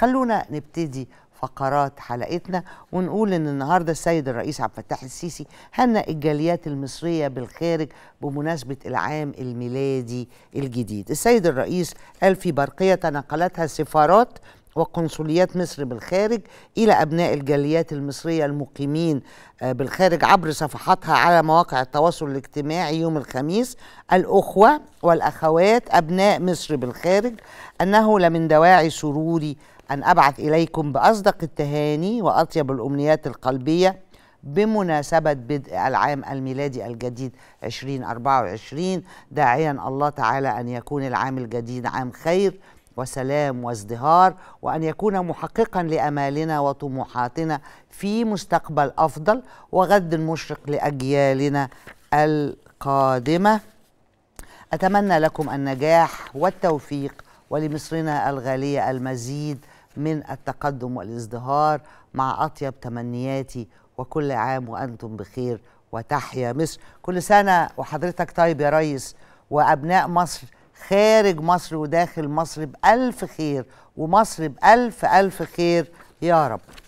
خلونا نبتدي فقرات حلقتنا ونقول ان النهارده السيد الرئيس عبد الفتاح السيسي هنأ الجاليات المصريه بالخارج بمناسبه العام الميلادي الجديد. السيد الرئيس قال في برقيه تنقلتها سفارات وقنصليات مصر بالخارج إلى أبناء الجاليات المصرية المقيمين آه، بالخارج عبر صفحاتها على مواقع التواصل الاجتماعي يوم الخميس الأخوة والأخوات أبناء مصر بالخارج أنه لمن دواعي سروري أن أبعث إليكم بأصدق التهاني وأطيب الأمنيات القلبية بمناسبة بدء العام الميلادي الجديد 2024 داعيا الله تعالى أن يكون العام الجديد عام خير وسلام وازدهار وان يكون محققا لامالنا وطموحاتنا في مستقبل افضل وغد مشرق لاجيالنا القادمه اتمنى لكم النجاح والتوفيق ولمصرنا الغاليه المزيد من التقدم والازدهار مع أطيب تمنياتي وكل عام وأنتم بخير وتحيا مصر كل سنة وحضرتك طيب يا ريس وأبناء مصر خارج مصر وداخل مصر بألف خير ومصر بألف ألف خير يا رب